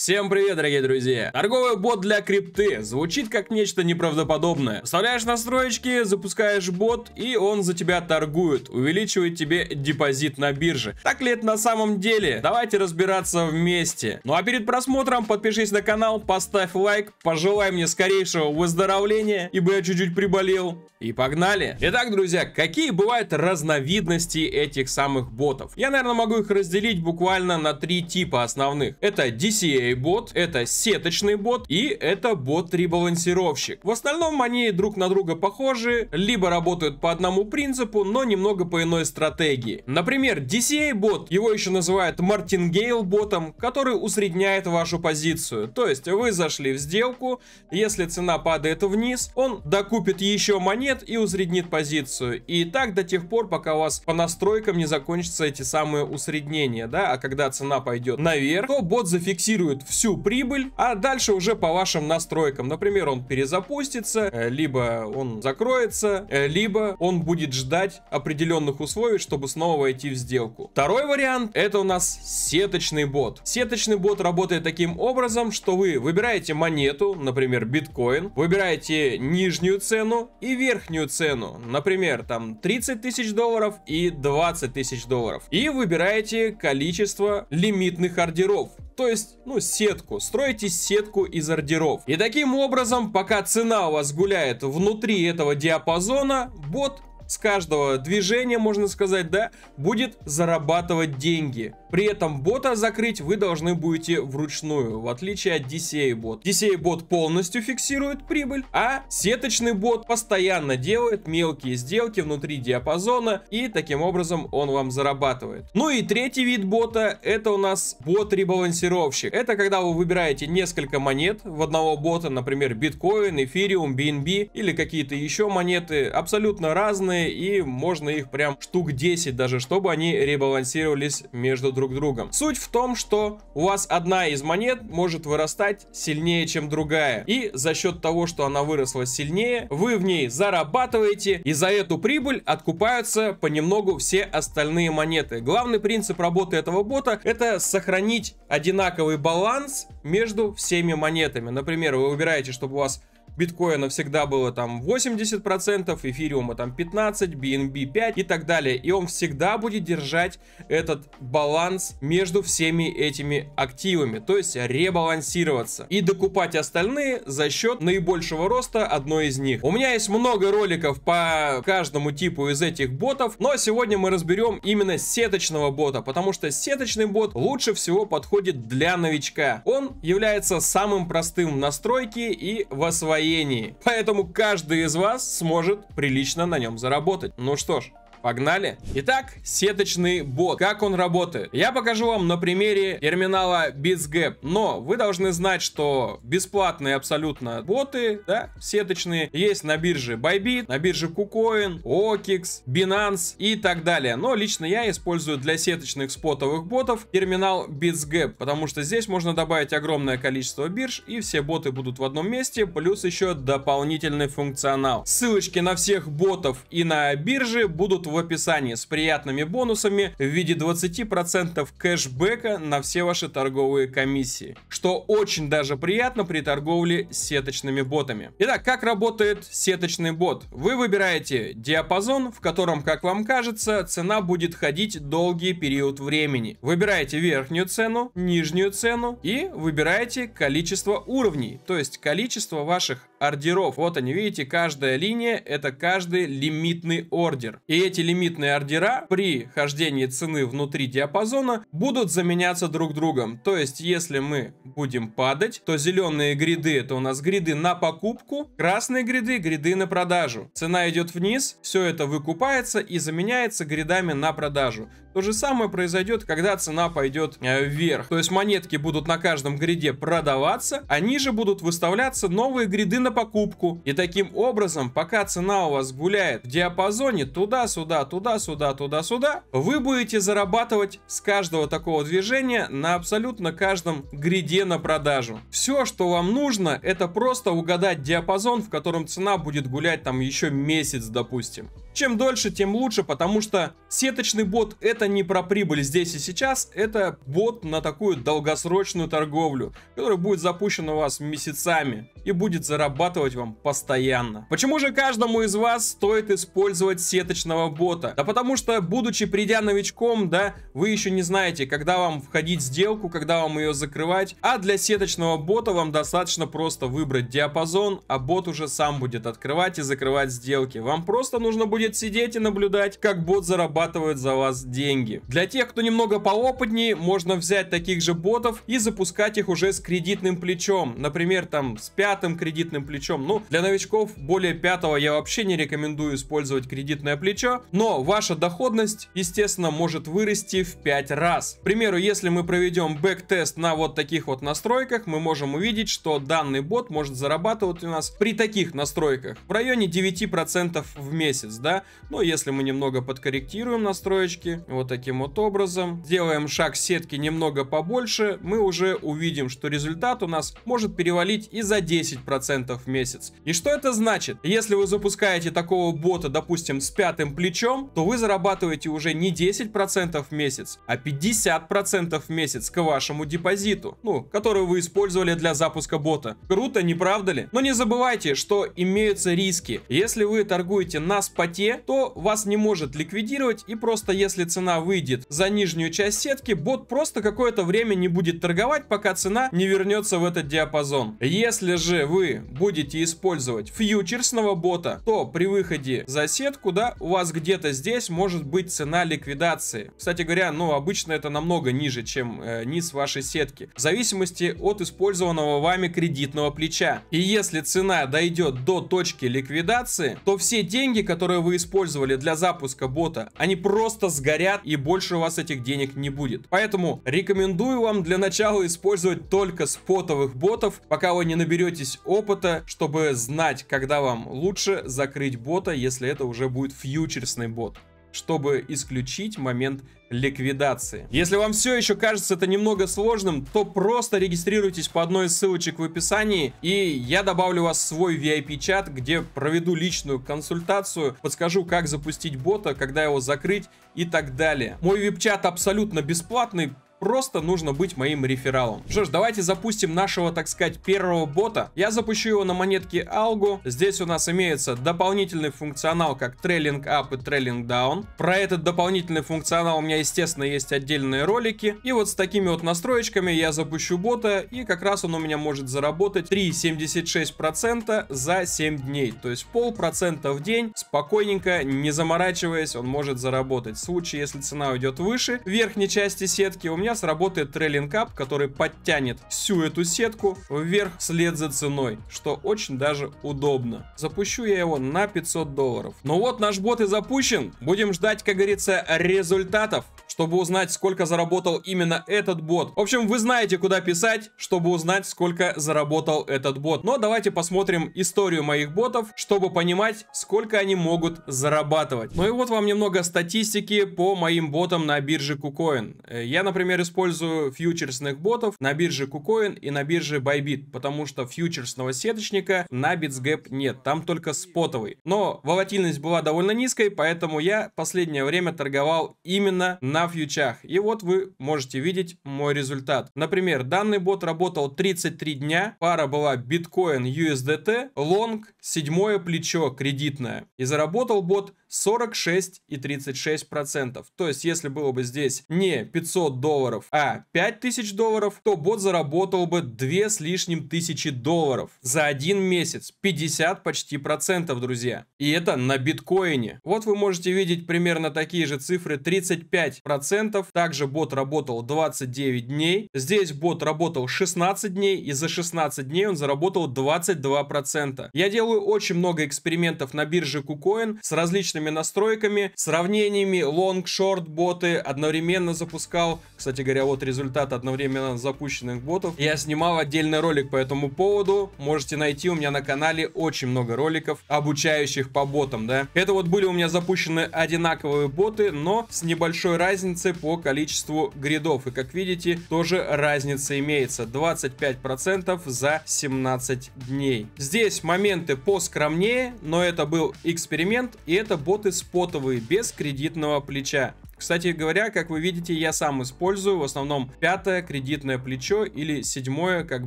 Всем привет, дорогие друзья! Торговый бот для крипты звучит как нечто неправдоподобное. Вставляешь настроечки, запускаешь бот, и он за тебя торгует, увеличивает тебе депозит на бирже. Так ли это на самом деле? Давайте разбираться вместе. Ну а перед просмотром подпишись на канал, поставь лайк, пожелай мне скорейшего выздоровления, ибо я чуть-чуть приболел. И погнали! Итак, друзья, какие бывают разновидности этих самых ботов? Я, наверное, могу их разделить буквально на три типа основных. Это DCA, локальный бот, это сеточный бот и это бот-ребалансировщик. В основном они друг на друга похожи, либо работают по одному принципу, но немного по иной стратегии. Например, DCA-бот, его еще называют Мартингейл-ботом, который усредняет вашу позицию. То есть вы зашли в сделку, если цена падает вниз, он докупит еще монет и усреднит позицию. И так до тех пор, пока у вас по настройкам не закончатся эти самые усреднения, да, а когда цена пойдет наверх, то бот зафиксирует вкладывают всю прибыль, а дальше уже по вашим настройкам. Например, он перезапустится, э, либо он закроется, э, либо он будет ждать определенных условий, чтобы снова войти в сделку. Второй вариант это у нас сеточный бот. Сеточный бот работает таким образом, что вы выбираете монету, например, биткоин, выбираете нижнюю цену и верхнюю цену, например, там 30 тысяч долларов и 20 тысяч долларов, и выбираете количество лимитных ордеров то есть, ну, сетку. Стройте сетку из ордеров. И таким образом, пока цена у вас гуляет внутри этого диапазона, бот с каждого движения, можно сказать, да, будет зарабатывать деньги. При этом бота закрыть вы должны будете вручную, в отличие от DCA-бот. DCA-бот полностью фиксирует прибыль, а сеточный бот постоянно делает мелкие сделки внутри диапазона и таким образом он вам зарабатывает. Ну и третий вид бота это у нас бот-ребалансировщик. Это когда вы выбираете несколько монет в одного бота, например, биткоин, эфириум, BNB или какие-то еще монеты, абсолютно разные и можно их прям штук 10 даже, чтобы они ребалансировались между друг другом. Суть в том, что у вас одна из монет может вырастать сильнее, чем другая. И за счет того, что она выросла сильнее, вы в ней зарабатываете, и за эту прибыль откупаются понемногу все остальные монеты. Главный принцип работы этого бота это сохранить одинаковый баланс между всеми монетами. Например, вы выбираете, чтобы у вас биткоина всегда было там 80%, эфириума там 15, BNB 5 и так далее. И он всегда будет держать этот баланс между всеми этими активами, то есть ребалансироваться и докупать остальные за счет наибольшего роста одной из них. У меня есть много роликов по каждому типу из этих ботов, но сегодня мы разберем именно сеточного бота, потому что сеточный бот лучше всего подходит для новичка. Он является самым простым в настройке и в освоении настроении. Поэтому каждый из вас сможет прилично на нем заработать. Ну что ж, Погнали! Итак, сеточный бот. Как он работает? Я покажу вам на примере терминала BitsGap. Но вы должны знать, что бесплатные абсолютно боты, да, сеточные, есть на бирже Bybit, на бирже KuCoin, OKX, Binance и так далее. Но лично я использую для сеточных спотовых ботов терминал BitsGap, потому что здесь можно добавить огромное количество бирж и все боты будут в одном месте, плюс еще дополнительный функционал. Ссылочки на всех ботов и на биржи будут в в описании с приятными бонусами в виде 20% кэшбэка на все ваши торговые комиссии, что очень даже приятно при торговле сеточными ботами. Итак, как работает сеточный бот? Вы выбираете диапазон, в котором, как вам кажется, цена будет ходить долгий период времени. Выбираете верхнюю цену, нижнюю цену и выбираете количество уровней, то есть количество ваших ордеров. Вот они, видите, каждая линия это каждый лимитный ордер. И эти лимитные ордера при хождении цены внутри диапазона будут заменяться друг другом. То есть, если мы будем падать, то зеленые гриды это у нас гриды на покупку, красные гриды гриды на продажу. Цена идет вниз, все это выкупается и заменяется гридами на продажу. То же самое произойдет, когда цена пойдет э, вверх. То есть монетки будут на каждом гриде продаваться, а ниже будут выставляться новые гриды на покупку. И таким образом, пока цена у вас гуляет в диапазоне туда-сюда, туда-сюда, туда-сюда, вы будете зарабатывать с каждого такого движения на абсолютно каждом гриде на продажу. Все, что вам нужно, это просто угадать диапазон, в котором цена будет гулять там еще месяц, допустим. Чем дольше, тем лучше, потому что сеточный бот это это не про прибыль здесь и сейчас, это бот на такую долгосрочную торговлю, которая будет запущена у вас месяцами и будет зарабатывать вам постоянно. Почему же каждому из вас стоит использовать сеточного бота? Да потому что, будучи придя новичком, да, вы еще не знаете, когда вам входить в сделку, когда вам ее закрывать, а для сеточного бота вам достаточно просто выбрать диапазон, а бот уже сам будет открывать и закрывать сделки. Вам просто нужно будет сидеть и наблюдать, как бот зарабатывает за вас деньги деньги. Для тех, кто немного поопытнее, можно взять таких же ботов и запускать их уже с кредитным плечом. Например, там с пятым кредитным плечом. Ну, для новичков более пятого я вообще не рекомендую использовать кредитное плечо. Но ваша доходность, естественно, может вырасти в 5 раз. К примеру, если мы проведем бэк-тест на вот таких вот настройках, мы можем увидеть, что данный бот может зарабатывать у нас при таких настройках в районе 9% в месяц, да? Но ну, если мы немного подкорректируем настройки, вот вот таким вот образом, Делаем шаг сетки немного побольше, мы уже увидим, что результат у нас может перевалить и за 10% в месяц. И что это значит? Если вы запускаете такого бота, допустим, с пятым плечом, то вы зарабатываете уже не 10% в месяц, а 50% в месяц к вашему депозиту, ну, который вы использовали для запуска бота. Круто, не правда ли? Но не забывайте, что имеются риски. Если вы торгуете на споте, то вас не может ликвидировать и просто если цена цена выйдет за нижнюю часть сетки, бот просто какое-то время не будет торговать, пока цена не вернется в этот диапазон. Если же вы будете использовать фьючерсного бота, то при выходе за сетку, да, у вас где-то здесь может быть цена ликвидации. Кстати говоря, ну, обычно это намного ниже, чем э, низ вашей сетки. В зависимости от использованного вами кредитного плеча. И если цена дойдет до точки ликвидации, то все деньги, которые вы использовали для запуска бота, они просто сгорят и больше у вас этих денег не будет. Поэтому рекомендую вам для начала использовать только спотовых ботов, пока вы не наберетесь опыта, чтобы знать, когда вам лучше закрыть бота, если это уже будет фьючерсный бот чтобы исключить момент ликвидации. Если вам все еще кажется это немного сложным, то просто регистрируйтесь по одной из ссылочек в описании, и я добавлю вас в свой VIP-чат, где проведу личную консультацию, подскажу, как запустить бота, когда его закрыть и так далее. Мой VIP-чат абсолютно бесплатный, просто нужно быть моим рефералом. Что ж, давайте запустим нашего, так сказать, первого бота. Я запущу его на монетке Algo. Здесь у нас имеется дополнительный функционал, как трейлинг up и трейлинг down. Про этот дополнительный функционал у меня, естественно, есть отдельные ролики. И вот с такими вот настроечками я запущу бота, и как раз он у меня может заработать 3,76% за 7 дней. То есть полпроцента в день, спокойненько, не заморачиваясь, он может заработать. В случае, если цена уйдет выше верхней части сетки, у меня меня сработает трейлинг ап, который подтянет всю эту сетку вверх вслед за ценой, что очень даже удобно. Запущу я его на 500 долларов. Ну вот наш бот и запущен. Будем ждать, как говорится, результатов, чтобы узнать, сколько заработал именно этот бот. В общем, вы знаете, куда писать, чтобы узнать, сколько заработал этот бот. Но давайте посмотрим историю моих ботов, чтобы понимать, сколько они могут зарабатывать. Ну и вот вам немного статистики по моим ботам на бирже KuCoin. Э, я, например, использую фьючерсных ботов на бирже KuCoin и на бирже Bybit, потому что фьючерсного сеточника на BitsGap нет, там только спотовый. Но волатильность была довольно низкой, поэтому я последнее время торговал именно на фьючах. И вот вы можете видеть мой результат. Например, данный бот работал 33 дня, пара была биткоин USDT, лонг, седьмое плечо кредитное. И заработал бот 46 и 36 процентов. То есть, если было бы здесь не 500 долларов, а 5000 долларов, то бот заработал бы 2 с лишним тысячи долларов за один месяц. 50 почти процентов, друзья. И это на биткоине. Вот вы можете видеть примерно такие же цифры. 35 процентов. Также бот работал 29 дней. Здесь бот работал 16 дней и за 16 дней он заработал 22 процента. Я делаю очень много экспериментов на бирже KuCoin с различными различными настройками, сравнениями long-short боты, одновременно запускал, кстати говоря, вот результат одновременно запущенных ботов. Я снимал отдельный ролик по этому поводу, можете найти у меня на канале очень много роликов, обучающих по ботам, да. Это вот были у меня запущены одинаковые боты, но с небольшой разницей по количеству гридов. И как видите, тоже разница имеется. 25% за 17 дней. Здесь моменты поскромнее, но это был эксперимент и это бот работы спотовые, без кредитного плеча. Кстати говоря, как вы видите, я сам использую в основном пятое кредитное плечо или седьмое, как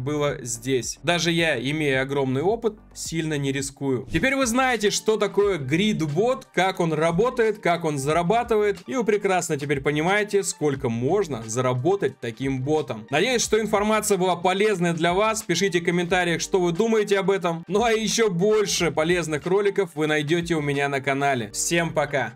было здесь. Даже я, имея огромный опыт, сильно не рискую. Теперь вы знаете, что такое грид-бот, как он работает, как он зарабатывает, и вы прекрасно теперь понимаете, сколько можно заработать таким ботом. Надеюсь, что информация была полезной для вас. Пишите в комментариях, что вы думаете об этом. Ну а еще больше полезных роликов вы найдете у меня на канале. Всем пока!